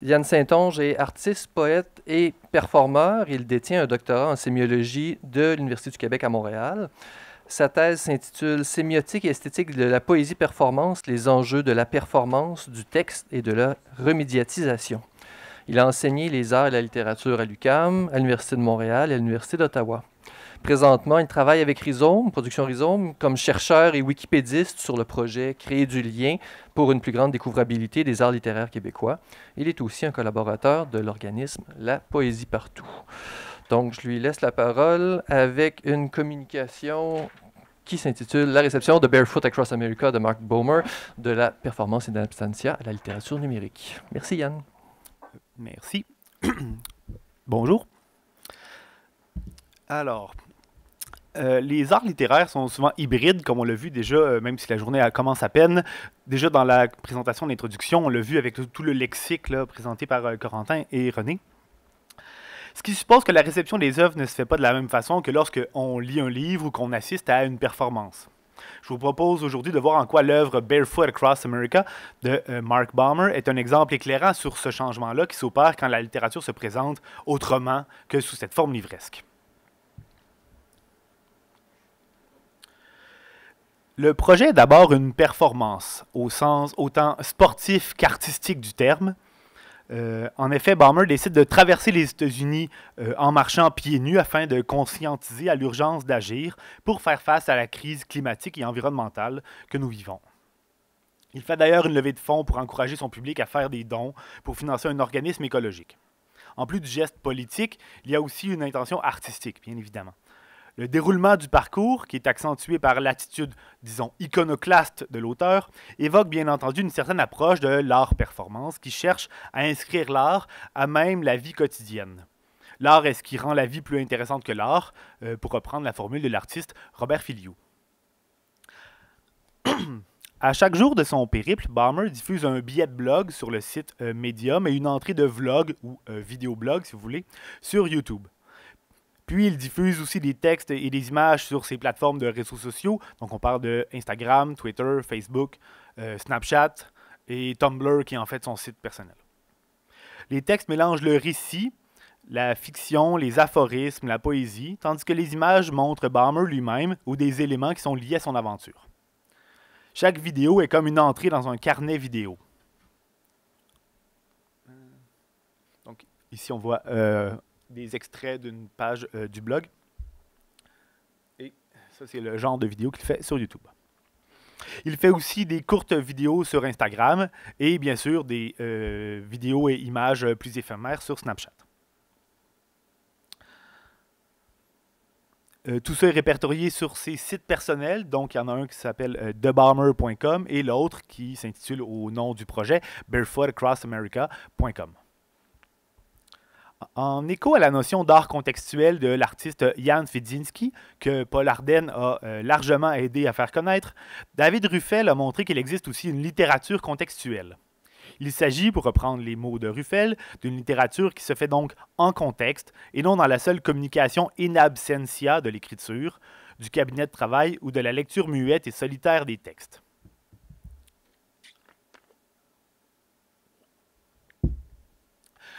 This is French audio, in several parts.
Yann Saintonge est artiste, poète et performeur. Il détient un doctorat en sémiologie de l'Université du Québec à Montréal. Sa thèse s'intitule Sémiotique et esthétique de la poésie performance, les enjeux de la performance, du texte et de la remédiatisation. Il a enseigné les arts et la littérature à l'UCAM, à l'Université de Montréal et à l'Université d'Ottawa. Présentement, il travaille avec Rhizome, Production Rhizome, comme chercheur et wikipédiste sur le projet Créer du lien pour une plus grande découvrabilité des arts littéraires québécois. Il est aussi un collaborateur de l'organisme La Poésie Partout. Donc, je lui laisse la parole avec une communication qui s'intitule La réception de Barefoot Across America de Mark Bomer de la performance et d'abstentia à la littérature numérique. Merci Yann. Merci. Bonjour. Alors, euh, les arts littéraires sont souvent hybrides, comme on l'a vu déjà, euh, même si la journée commence à peine. Déjà dans la présentation de l'introduction, on l'a vu avec tout le lexique présenté par euh, Corentin et René. Ce qui suppose que la réception des œuvres ne se fait pas de la même façon que lorsqu'on lit un livre ou qu'on assiste à une performance. Je vous propose aujourd'hui de voir en quoi l'œuvre Barefoot Across America de Mark Balmer est un exemple éclairant sur ce changement-là qui s'opère quand la littérature se présente autrement que sous cette forme livresque. Le projet est d'abord une performance, au sens autant sportif qu'artistique du terme. Euh, en effet, Bomber décide de traverser les États-Unis euh, en marchant pieds nus afin de conscientiser à l'urgence d'agir pour faire face à la crise climatique et environnementale que nous vivons. Il fait d'ailleurs une levée de fonds pour encourager son public à faire des dons pour financer un organisme écologique. En plus du geste politique, il y a aussi une intention artistique, bien évidemment. Le déroulement du parcours, qui est accentué par l'attitude, disons, iconoclaste de l'auteur, évoque bien entendu une certaine approche de l'art-performance qui cherche à inscrire l'art à même la vie quotidienne. L'art est ce qui rend la vie plus intéressante que l'art, euh, pour reprendre la formule de l'artiste Robert Filiou. À chaque jour de son périple, Balmer diffuse un billet de blog sur le site euh, Medium et une entrée de vlog ou vidéo euh, vidéoblog, si vous voulez, sur YouTube. Puis, il diffuse aussi des textes et des images sur ses plateformes de réseaux sociaux. Donc, on parle de Instagram, Twitter, Facebook, euh, Snapchat et Tumblr, qui est en fait son site personnel. Les textes mélangent le récit, la fiction, les aphorismes, la poésie, tandis que les images montrent Balmer lui-même ou des éléments qui sont liés à son aventure. Chaque vidéo est comme une entrée dans un carnet vidéo. Euh, donc, ici, on voit euh, des extraits d'une page euh, du blog. Et ça, c'est le genre de vidéo qu'il fait sur YouTube. Il fait aussi des courtes vidéos sur Instagram et bien sûr des euh, vidéos et images plus éphémères sur Snapchat. Euh, tout ça est répertorié sur ses sites personnels. Donc, il y en a un qui s'appelle euh, et l'autre qui s'intitule au nom du projet barefootacrossamerica.com. En écho à la notion d'art contextuel de l'artiste Jan Fidzinski, que Paul Arden a euh, largement aidé à faire connaître, David Ruffel a montré qu'il existe aussi une littérature contextuelle. Il s'agit, pour reprendre les mots de Ruffel, d'une littérature qui se fait donc en contexte et non dans la seule communication in absentia de l'écriture, du cabinet de travail ou de la lecture muette et solitaire des textes.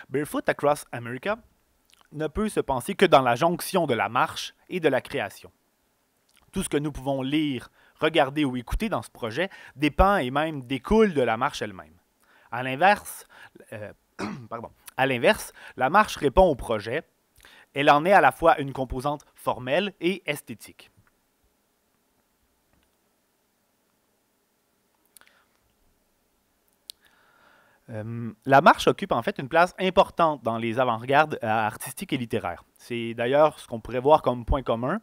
Barefoot Across America ne peut se penser que dans la jonction de la marche et de la création. Tout ce que nous pouvons lire, regarder ou écouter dans ce projet dépend et même découle de la marche elle-même. À l'inverse, euh, à l'inverse, la marche répond au projet. Elle en est à la fois une composante formelle et esthétique. Euh, la marche occupe en fait une place importante dans les avant-gardes euh, artistiques et littéraires. C'est d'ailleurs ce qu'on pourrait voir comme point commun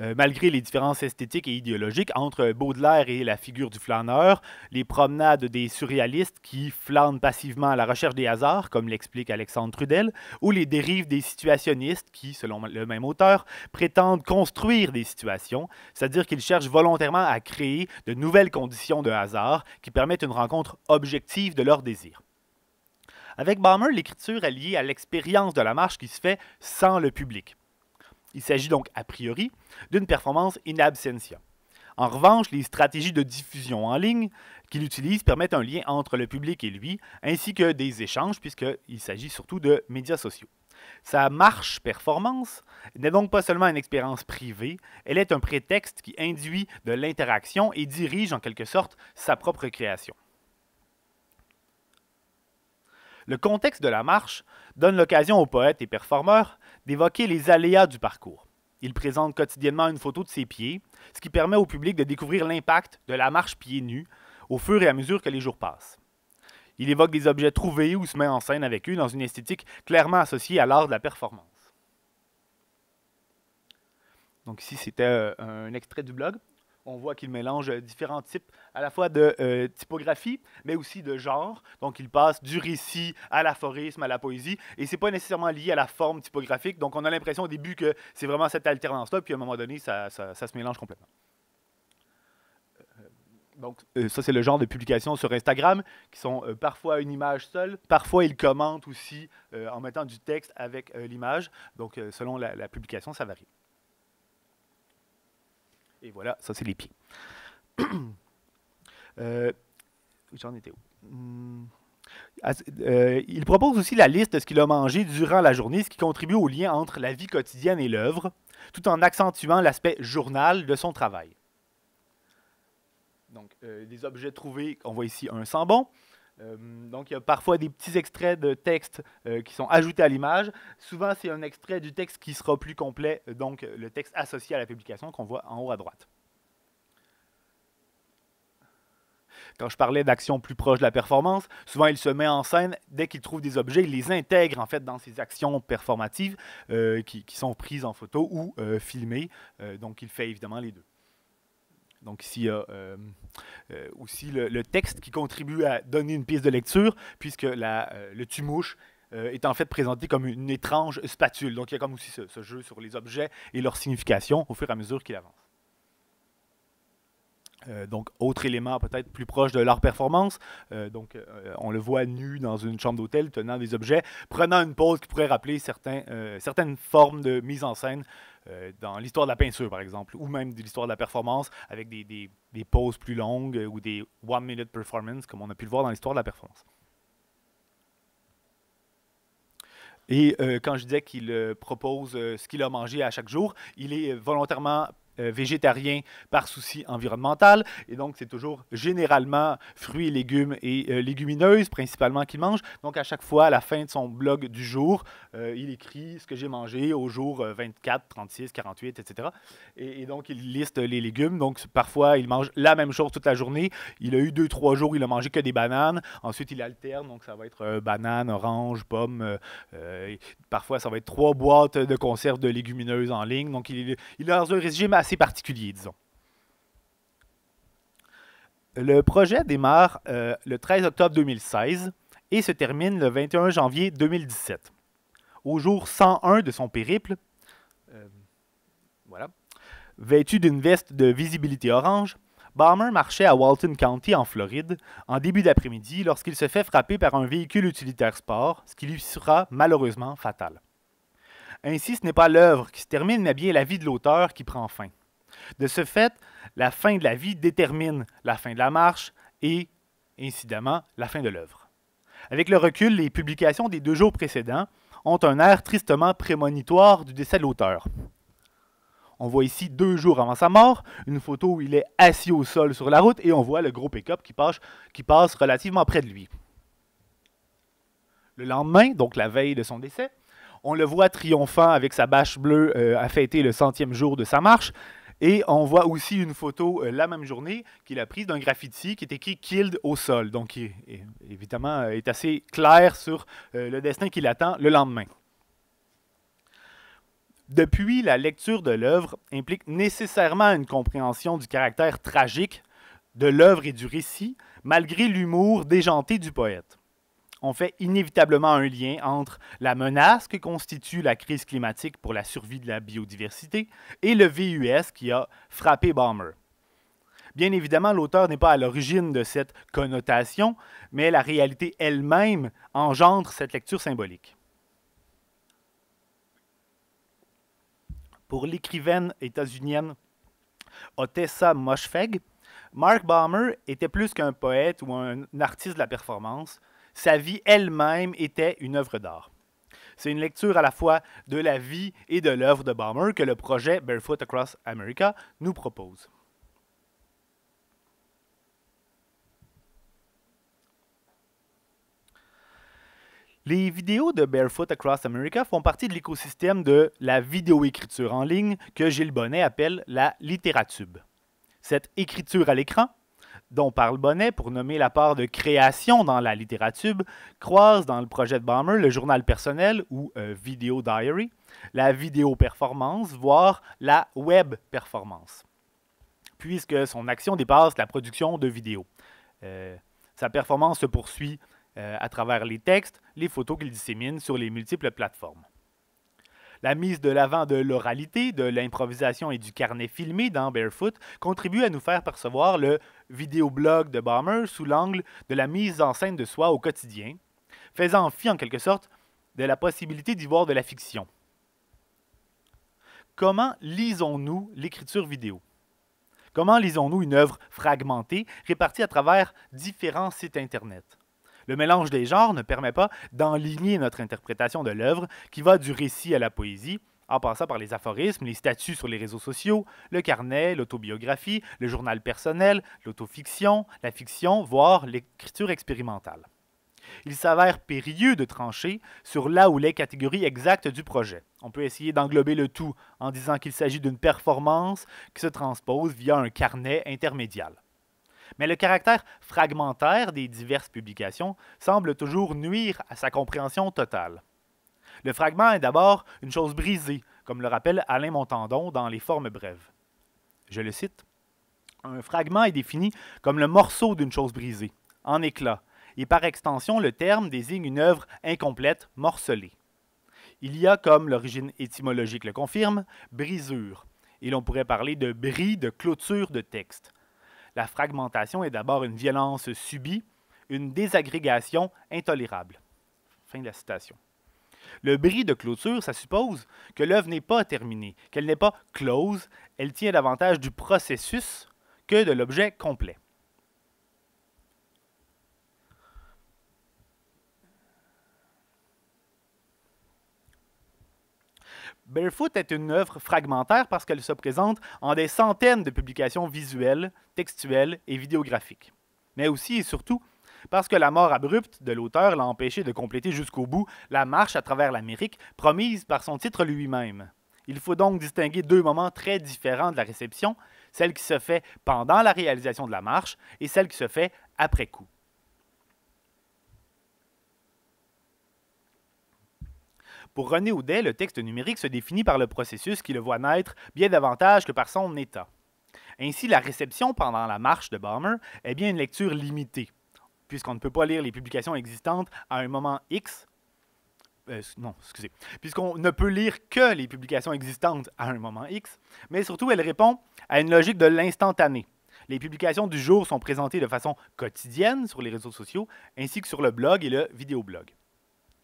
euh, malgré les différences esthétiques et idéologiques entre Baudelaire et la figure du flâneur, les promenades des surréalistes qui flânent passivement à la recherche des hasards, comme l'explique Alexandre Trudel, ou les dérives des situationnistes qui, selon le même auteur, prétendent construire des situations, c'est-à-dire qu'ils cherchent volontairement à créer de nouvelles conditions de hasard qui permettent une rencontre objective de leurs désirs. Avec Balmer, l'écriture est liée à l'expérience de la marche qui se fait sans le public. Il s'agit donc, a priori, d'une performance in absentia. En revanche, les stratégies de diffusion en ligne qu'il utilise permettent un lien entre le public et lui, ainsi que des échanges, puisqu'il s'agit surtout de médias sociaux. Sa marche performance n'est donc pas seulement une expérience privée, elle est un prétexte qui induit de l'interaction et dirige en quelque sorte sa propre création. Le contexte de la marche donne l'occasion aux poètes et performeurs d'évoquer les aléas du parcours. Il présente quotidiennement une photo de ses pieds, ce qui permet au public de découvrir l'impact de la marche pieds nus au fur et à mesure que les jours passent. Il évoque des objets trouvés ou se met en scène avec eux dans une esthétique clairement associée à l'art de la performance. Donc ici, c'était euh, un extrait du blog on voit qu'il mélange euh, différents types, à la fois de euh, typographie, mais aussi de genre. Donc, il passe du récit à l'aphorisme, à la poésie, et ce n'est pas nécessairement lié à la forme typographique. Donc, on a l'impression au début que c'est vraiment cette alternance-là, puis à un moment donné, ça, se mélange complètement. Euh, donc, ça, c'est le genre de publication sur Instagram qui sont parfois une image seule. Parfois, ils commentent aussi en mettant du texte avec l'image. Donc, selon la publication, ça varie. Et voilà, ça c'est les pieds. Euh, j'en étais hmm. ah, euh, il propose aussi la liste de ce qu'il a mangé durant la journée, ce qui contribue au lien entre la vie quotidienne et l'œuvre, tout en accentuant l'aspect journal de son travail. Donc, des euh, objets trouvés, on voit ici un bon. Euh, donc il y a parfois des petits extraits de texte euh, qui sont ajoutés à l'image. Souvent c'est un extrait du texte qui sera plus complet, donc euh, le texte associé à la publication qu'on voit en haut à droite. quand je parlais d'actions plus proches de la performance, souvent il se met en scène dès qu'il trouve des objets, il les intègre en fait dans ses actions performatives qui, sont prises en photo ou filmées. donc il fait évidemment les deux. Donc, il y a euh, euh, aussi le, texte qui contribue à donner une pièce de lecture, puisque euh, le tumouche est en fait présenté comme une étrange spatule. Donc, il y a comme aussi ce, ce jeu sur les objets et leur signification au fur et à mesure qu'il avance. Euh, donc, autre élément peut-être plus proche de leur performance. Euh, donc, euh, on le voit nu dans une chambre d'hôtel, tenant des objets, prenant une pause qui pourrait rappeler certains, certaines formes de mise en scène dans l'histoire de la peinture, par exemple, ou même de l'histoire de la performance, avec des, pauses plus longues ou des one-minute performances, comme on a pu le voir dans l'histoire de la performance. Et quand je disais qu'il propose ce qu'il a mangé à chaque jour, il est volontairement euh, végétarien par souci environnemental. Et donc, c'est toujours généralement fruits et légumes et euh, légumineuses principalement qu'il mange. Donc, à chaque fois, à la fin de son blog du jour, euh, il écrit ce que j'ai mangé au jour 24, 36, 48, etc. Et, donc, il liste les légumes. Donc, parfois, il mange la même chose toute la journée. Il a eu deux, trois jours, il a mangé que des bananes. Ensuite, il alterne. Donc, ça va être banane, orange, pomme. parfois, ça va être trois boîtes de conserves de légumineuses en ligne. Donc, il, il a un régime assez particulier, disons. Le projet démarre euh, le 13 octobre 2016 et se termine le 21 janvier 2017. Au jour 101 de son périple, euh, vêtu d'une veste de visibilité orange, Balmer marchait à Walton County, en Floride, en début d'après-midi lorsqu'il se fait frapper par un véhicule utilitaire sport, ce qui lui sera malheureusement fatal. Ainsi, ce n'est pas l'œuvre qui se termine, mais bien la vie de l'auteur qui prend fin. De ce fait, la fin de la vie détermine la fin de la marche et, incidemment, la fin de l'œuvre. Avec le recul, les publications des deux jours précédents ont un air tristement prémonitoire du décès de l'auteur. On voit ici deux jours avant sa mort, une photo où il est assis au sol sur la route et on voit le gros pick-up qui passe, relativement près de lui. Le lendemain, donc la veille de son décès, on le voit triomphant avec sa bâche bleue euh, à fêter le centième jour de sa marche, et on voit aussi une photo euh, la même journée qu'il a prise d'un graffiti qui est écrit Killed au sol. Donc, qui, évidemment, euh, est assez clair sur euh, le destin qui l'attend le lendemain. Depuis, la lecture de l'œuvre implique nécessairement une compréhension du caractère tragique de l'œuvre et du récit, malgré l'humour déjanté du poète on fait inévitablement un lien entre la menace que constitue la crise climatique pour la survie de la biodiversité et le VUS qui a frappé Balmer. Bien évidemment, l'auteur n'est pas à l'origine de cette connotation, mais la réalité elle-même engendre cette lecture symbolique. Pour l'écrivaine états-unienne Otessa Moshfegh, Mark Balmer était plus qu'un poète ou un artiste de la performance sa vie elle-même était une œuvre d'art. C'est une lecture à la fois de la vie et de l'œuvre de Balmer que le projet Barefoot Across America nous propose. Les vidéos de Barefoot Across America font partie de l'écosystème de la vidéo-écriture en ligne que Gilles Bonnet appelle la littératube. Cette écriture à l'écran dont parle Bonnet pour nommer la part de création dans la littérature, croise dans le projet de Balmer le journal personnel ou vidéo euh, Video Diary, la vidéo performance, voire la web performance, puisque son action dépasse la production de vidéos. Euh, sa performance se poursuit euh, à travers les textes, les photos qu'il dissémine sur les multiples plateformes. La mise de l'avant de l'oralité, de l'improvisation et du carnet filmé dans Barefoot contribue à nous faire percevoir le vidéoblog de Balmer sous l'angle de la mise en scène de soi au quotidien, faisant fi en quelque sorte de la possibilité d'y voir de la fiction. Comment lisons-nous l'écriture vidéo? Comment lisons-nous une œuvre fragmentée répartie à travers différents sites Internet? Le mélange des genres ne permet pas d'enligner notre interprétation de l'œuvre qui va du récit à la poésie, en passant par les aphorismes, les statuts sur les réseaux sociaux, le carnet, l'autobiographie, le journal personnel, l'autofiction, la fiction, voire l'écriture expérimentale. Il s'avère périlleux de trancher sur la ou les catégories exactes du projet. On peut essayer d'englober le tout en disant qu'il s'agit d'une performance qui se transpose via un carnet intermédiaire mais le caractère fragmentaire des diverses publications semble toujours nuire à sa compréhension totale. Le fragment est d'abord une chose brisée, comme le rappelle Alain Montandon dans Les formes brèves. Je le cite. Un fragment est défini comme le morceau d'une chose brisée, en éclat, et par extension le terme désigne une œuvre incomplète, morcelée. Il y a, comme l'origine étymologique le confirme, brisure, et l'on pourrait parler de bris de clôture de texte, la fragmentation est d'abord une violence subie, une désagrégation intolérable. Fin de la citation. Le bris de clôture, ça suppose que l'œuvre n'est pas terminée, qu'elle n'est pas close, elle tient davantage du processus que de l'objet complet. Barefoot est une œuvre fragmentaire parce qu'elle se présente en des centaines de publications visuelles, textuelles et vidéographiques. Mais aussi et surtout parce que la mort abrupte de l'auteur l'a empêché de compléter jusqu'au bout la marche à travers l'Amérique promise par son titre lui-même. Il faut donc distinguer deux moments très différents de la réception, celle qui se fait pendant la réalisation de la marche et celle qui se fait après coup. Pour René Audet, le texte numérique se définit par le processus qui le voit naître bien davantage que par son état. Ainsi, la réception pendant la marche de Balmer est bien une lecture limitée, puisqu'on ne peut pas lire les publications existantes à un moment X. Euh, non, excusez. Puisqu'on ne peut lire que les publications existantes à un moment X, mais surtout elle répond à une logique de l'instantané. Les publications du jour sont présentées de façon quotidienne sur les réseaux sociaux, ainsi que sur le blog et le vidéoblog.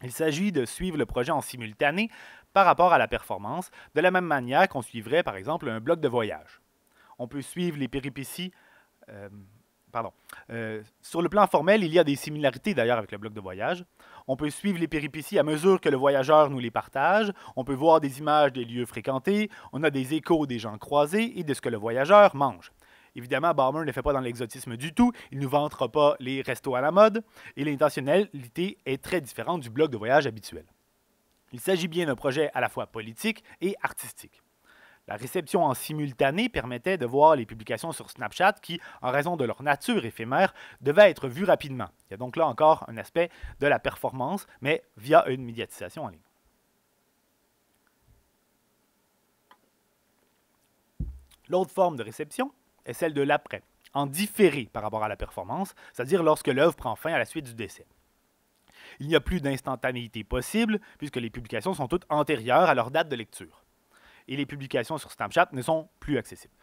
Il s'agit de suivre le projet en simultané par rapport à la performance, de la même manière qu'on suivrait par exemple un bloc de voyage. On peut suivre les péripéties. Euh, pardon. Euh, sur le plan formel, il y a des similarités d'ailleurs avec le bloc de voyage. On peut suivre les péripéties à mesure que le voyageur nous les partage. On peut voir des images des lieux fréquentés. On a des échos des gens croisés et de ce que le voyageur mange. Évidemment, Barmer ne fait pas dans l'exotisme du tout. Il ne nous vantera pas les restos à la mode. Et l'intentionnalité est très différente du blog de voyage habituel. Il s'agit bien d'un projet à la fois politique et artistique. La réception en simultané permettait de voir les publications sur Snapchat qui, en raison de leur nature éphémère, devaient être vues rapidement. Il y a donc là encore un aspect de la performance, mais via une médiatisation en ligne. L'autre forme de réception, est celle de l'après, en différé par rapport à la performance, c'est-à-dire lorsque l'œuvre prend fin à la suite du décès. Il n'y a plus d'instantanéité possible puisque les publications sont toutes antérieures à leur date de lecture. Et les publications sur Snapchat ne sont plus accessibles.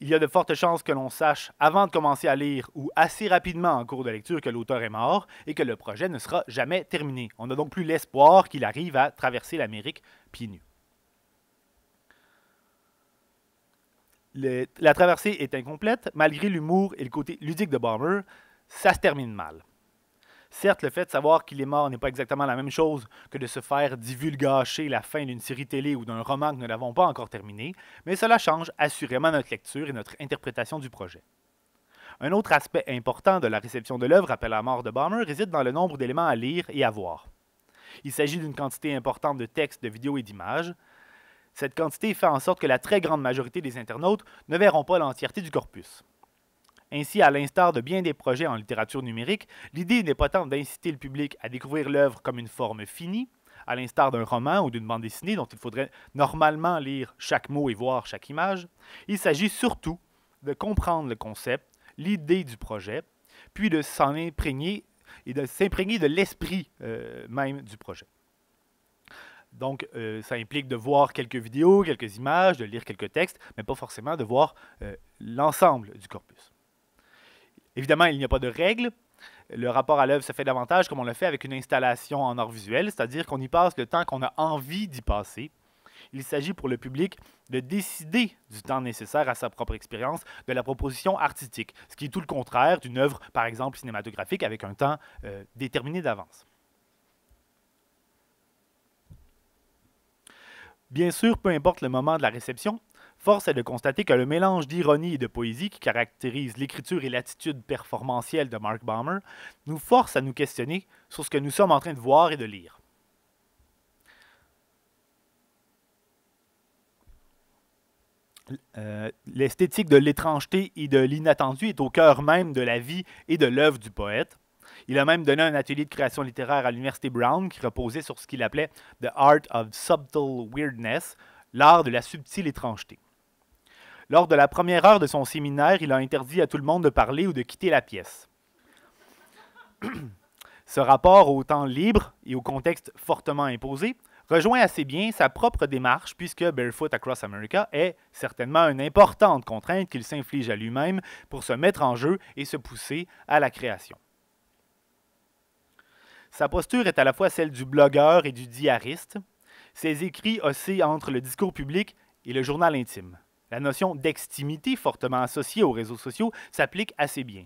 Il y a de fortes chances que l'on sache avant de commencer à lire ou assez rapidement en cours de lecture que l'auteur est mort et que le projet ne sera jamais terminé. On n'a donc plus l'espoir qu'il arrive à traverser l'Amérique pieds nus. la traversée est incomplète, malgré l'humour et le côté ludique de Bomber, ça se termine mal. Certes, le fait de savoir qu'il est mort n'est pas exactement la même chose que de se faire divulgacher la fin d'une série télé ou d'un roman que nous n'avons pas encore terminé, mais cela change assurément notre lecture et notre interprétation du projet. Un autre aspect important de la réception de l'œuvre après la mort de Balmer réside dans le nombre d'éléments à lire et à voir. Il s'agit d'une quantité importante de textes, de vidéos et d'images, cette quantité fait en sorte que la très grande majorité des internautes ne verront pas l'entièreté du corpus. Ainsi, à l'instar de bien des projets en littérature numérique, l'idée n'est pas tant d'inciter le public à découvrir l'œuvre comme une forme finie, à l'instar d'un roman ou d'une bande dessinée dont il faudrait normalement lire chaque mot et voir chaque image. Il s'agit surtout de comprendre le concept, l'idée du projet, puis de s'en imprégner et de s'imprégner de l'esprit euh, même du projet. Donc, euh, ça implique de voir quelques vidéos, quelques images, de lire quelques textes, mais pas forcément de voir euh, l'ensemble du corpus. Évidemment, il n'y a pas de règles. Le rapport à l'œuvre se fait davantage comme on le fait avec une installation en art visuel, c'est-à-dire qu'on y passe le temps qu'on a envie d'y passer. Il s'agit pour le public de décider du temps nécessaire à sa propre expérience de la proposition artistique, ce qui est tout le contraire d'une œuvre, par exemple, cinématographique avec un temps euh, déterminé d'avance. Bien sûr, peu importe le moment de la réception, force est de constater que le mélange d'ironie et de poésie qui caractérise l'écriture et l'attitude performancielle de Mark Balmer nous force à nous questionner sur ce que nous sommes en train de voir et de lire. Euh, l'esthétique de l'étrangeté et de l'inattendu est au cœur même de la vie et de l'œuvre du poète. Il a même donné un atelier de création littéraire à l'Université Brown qui reposait sur ce qu'il appelait The Art of Subtle Weirdness, l'art de la subtile étrangeté. Lors de la première heure de son séminaire, il a interdit à tout le monde de parler ou de quitter la pièce. Ce rapport au temps libre et au contexte fortement imposé rejoint assez bien sa propre démarche puisque Barefoot Across America est certainement une importante contrainte qu'il s'inflige à lui-même pour se mettre en jeu et se pousser à la création. Sa posture est à la fois celle du blogueur et du diariste. Ses écrits oscillent entre le discours public et le journal intime. La notion d'extimité, fortement associée aux réseaux sociaux, s'applique assez bien.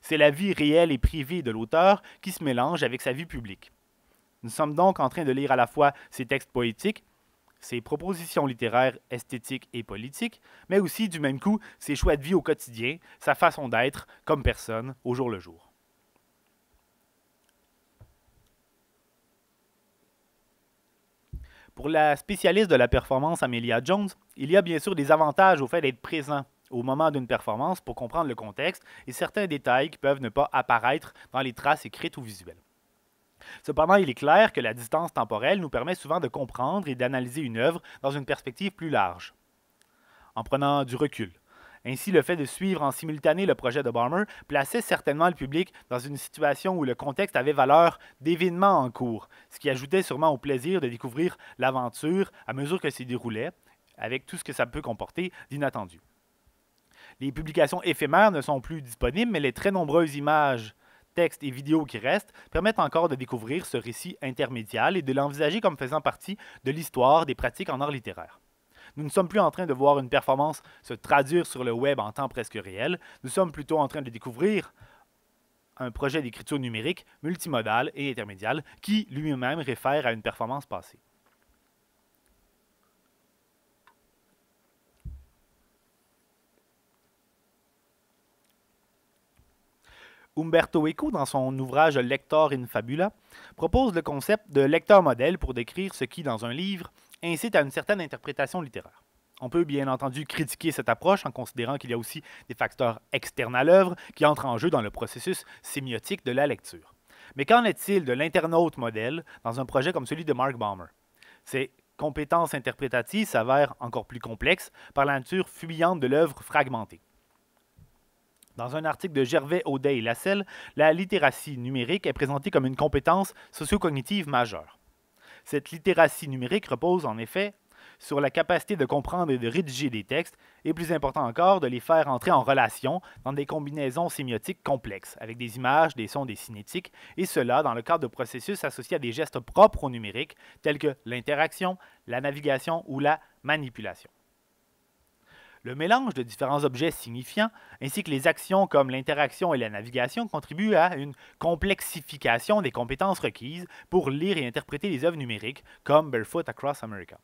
C'est la vie réelle et privée de l'auteur qui se mélange avec sa vie publique. Nous sommes donc en train de lire à la fois ses textes poétiques, ses propositions littéraires, esthétiques et politiques, mais aussi du même coup ses choix de vie au quotidien, sa façon d'être comme personne au jour le jour. Pour la spécialiste de la performance Amelia Jones, il y a bien sûr des avantages au fait d'être présent au moment d'une performance pour comprendre le contexte et certains détails qui peuvent ne pas apparaître dans les traces écrites ou visuelles. Cependant, il est clair que la distance temporelle nous permet souvent de comprendre et d'analyser une œuvre dans une perspective plus large, en prenant du recul. Ainsi, le fait de suivre en simultané le projet de Barmer plaçait certainement le public dans une situation où le contexte avait valeur d'événement en cours, ce qui ajoutait sûrement au plaisir de découvrir l'aventure à mesure que s'y déroulait, avec tout ce que ça peut comporter d'inattendu. Les publications éphémères ne sont plus disponibles, mais les très nombreuses images textes et vidéos qui restent permettent encore de découvrir ce récit intermédial et de l'envisager comme faisant partie de l'histoire des pratiques en art littéraire. Nous ne sommes plus en train de voir une performance se traduire sur le web en temps presque réel, nous sommes plutôt en train de découvrir un projet d'écriture numérique multimodal et intermédial qui lui-même réfère à une performance passée. Umberto Eco, dans son ouvrage Lector in Fabula, propose le concept de lecteur modèle pour décrire ce qui, dans un livre, incite à une certaine interprétation littéraire. On peut bien entendu critiquer cette approche en considérant qu'il y a aussi des facteurs externes à l'œuvre qui entrent en jeu dans le processus sémiotique de la lecture. Mais qu'en est-il de l'internaute modèle dans un projet comme celui de Mark Baumer? Ses compétences interprétatives s'avèrent encore plus complexes par la nature fuyante de l'œuvre fragmentée. Dans un article de Gervais Audet et Lasselle, la littératie numérique est présentée comme une compétence sociocognitive majeure. Cette littératie numérique repose en effet sur la capacité de comprendre et de rédiger des textes, et plus important encore, de les faire entrer en relation dans des combinaisons sémiotiques complexes, avec des images, des sons, des cinétiques, et cela dans le cadre de processus associés à des gestes propres au numérique, tels que l'interaction, la navigation ou la manipulation. Le mélange de différents objets signifiants, ainsi que les actions comme l'interaction et la navigation, contribuent à une complexification des compétences requises pour lire et interpréter les œuvres numériques, comme Barefoot Across America.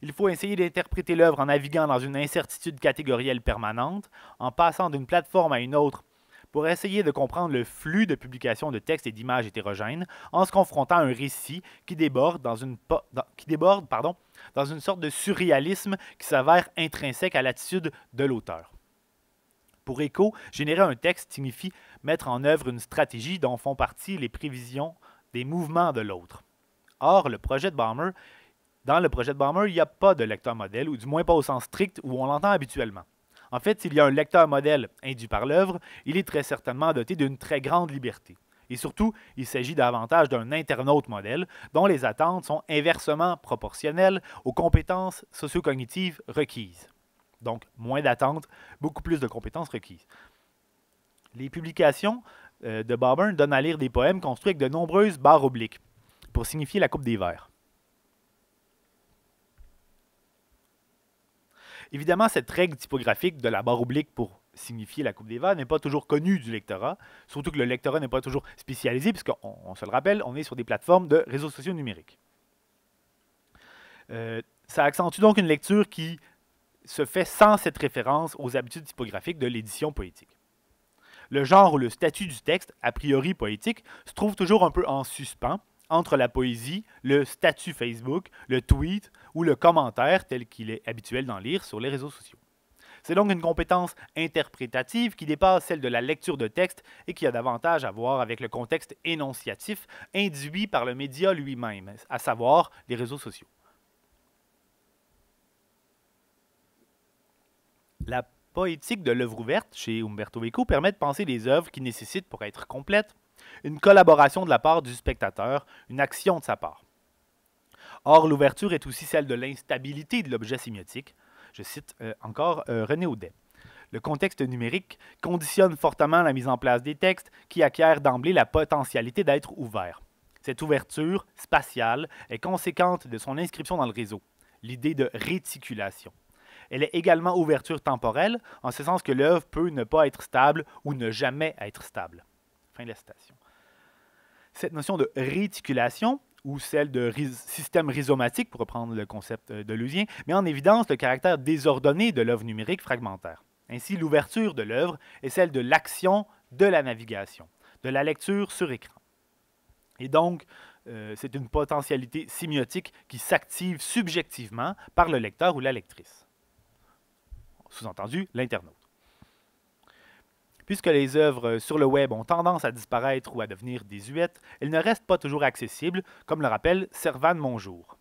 Il faut essayer d'interpréter l'œuvre en naviguant dans une incertitude catégorielle permanente, en passant d'une plateforme à une autre pour essayer de comprendre le flux de publication de textes et d'images hétérogènes en se confrontant à un récit qui déborde dans une, sorte de surréalisme qui s'avère intrinsèque à l'attitude de l'auteur. Pour Eco, générer un texte signifie mettre en œuvre une stratégie dont font partie les prévisions des mouvements de l'autre. Or, le projet de dans le projet de Balmer, il n'y a pas de lecteur modèle, ou du moins pas au sens strict où on l'entend habituellement. En fait, s'il y a un lecteur modèle induit par l'œuvre, il est très certainement doté d'une très grande liberté. Et surtout, il s'agit davantage d'un internaute modèle dont les attentes sont inversement proportionnelles aux compétences sociocognitives requises. Donc, moins d'attentes, beaucoup plus de compétences requises. Les publications euh, de Barber donnent à lire des poèmes construits avec de nombreuses barres obliques pour signifier la coupe des verres. Évidemment, cette règle typographique de la barre oblique pour signifier la Coupe des vases n'est pas toujours connue du lectorat, surtout que le lectorat n'est pas toujours spécialisé, puisqu'on se le rappelle, on est sur des plateformes de réseaux sociaux numériques. Euh, ça accentue donc une lecture qui se fait sans cette référence aux habitudes typographiques de l'édition poétique. Le genre ou le statut du texte, a priori poétique, se trouve toujours un peu en suspens, entre la poésie, le statut Facebook, le tweet ou le commentaire tel qu'il est habituel d'en lire sur les réseaux sociaux. C'est donc une compétence interprétative qui dépasse celle de la lecture de texte et qui a davantage à voir avec le contexte énonciatif induit par le média lui-même, à savoir les réseaux sociaux. La poétique de l'œuvre ouverte chez Umberto Eco permet de penser des œuvres qui nécessitent, pour être complètes, une collaboration de la part du spectateur, une action de sa part. Or, l'ouverture est aussi celle de l'instabilité de l'objet sémiotique. Je cite euh, encore euh, René Audet. Le contexte numérique conditionne fortement la mise en place des textes qui acquièrent d'emblée la potentialité d'être ouverts. Cette ouverture spatiale est conséquente de son inscription dans le réseau, l'idée de réticulation. Elle est également ouverture temporelle, en ce sens que l'œuvre peut ne pas être stable ou ne jamais être stable. Fin de la citation cette notion de réticulation ou celle de système rhizomatique, pour reprendre le concept euh, de Lusien, met en évidence le caractère désordonné de l'œuvre numérique fragmentaire. Ainsi, l'ouverture de l'œuvre est celle de l'action de la navigation, de la lecture sur écran. Et donc, euh, c'est une potentialité sémiotique qui s'active subjectivement par le lecteur ou la lectrice. Sous-entendu, l'internaute. Puisque les œuvres euh, sur le web ont tendance à disparaître ou à devenir désuètes, elles ne restent pas toujours accessibles, comme le rappelle Servane Monjour.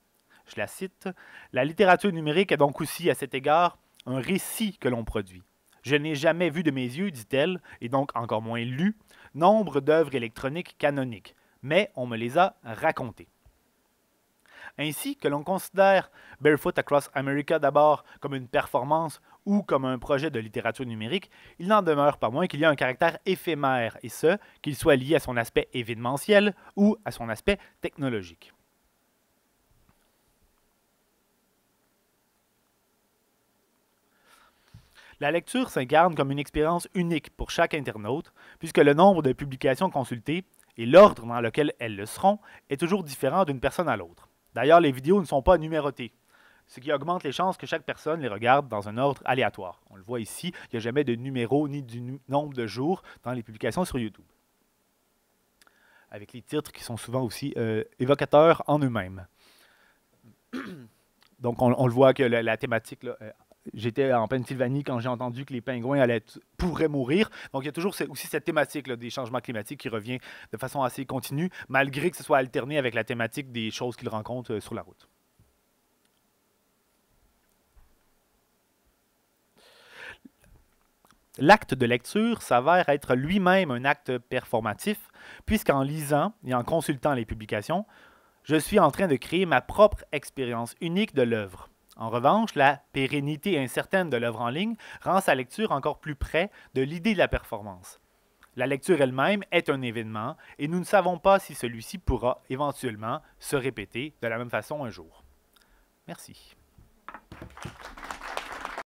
Je la cite La littérature numérique est donc aussi, à cet égard, un récit que l'on produit. Je n'ai jamais vu de mes yeux, dit-elle, et donc encore moins lu, nombre d'œuvres électroniques canoniques, mais on me les a racontées. Ainsi que l'on considère Barefoot Across America d'abord comme une performance ou comme un projet de littérature numérique, il n'en demeure pas moins qu'il y a un caractère éphémère, et ce, qu'il soit lié à son aspect événementiel ou à son aspect technologique. La lecture s'incarne comme une expérience unique pour chaque internaute, puisque le nombre de publications consultées et l'ordre dans lequel elles le seront est toujours différent d'une personne à l'autre. D'ailleurs, les vidéos ne sont pas numérotées ce qui augmente les chances que chaque personne les regarde dans un ordre aléatoire. On le voit ici, il n'y a jamais de numéro ni du nombre de jours dans les publications sur YouTube. Avec les titres qui sont souvent aussi euh, évocateurs en eux-mêmes. Donc, on, le voit que la, thématique, euh, j'étais en Pennsylvanie quand j'ai entendu que les pingouins allaient, pourraient mourir. Donc, il y a toujours aussi cette thématique des changements climatiques qui revient de façon assez continue, malgré que ce soit alterné avec la thématique des choses qu'ils rencontrent euh, sur la route. L'acte de lecture s'avère être lui-même un acte performatif, puisqu'en lisant et en consultant les publications, je suis en train de créer ma propre expérience unique de l'œuvre. En revanche, la pérennité incertaine de l'œuvre en ligne rend sa lecture encore plus près de l'idée de la performance. La lecture elle-même est un événement et nous ne savons pas si celui-ci pourra éventuellement se répéter de la même façon un jour. Merci.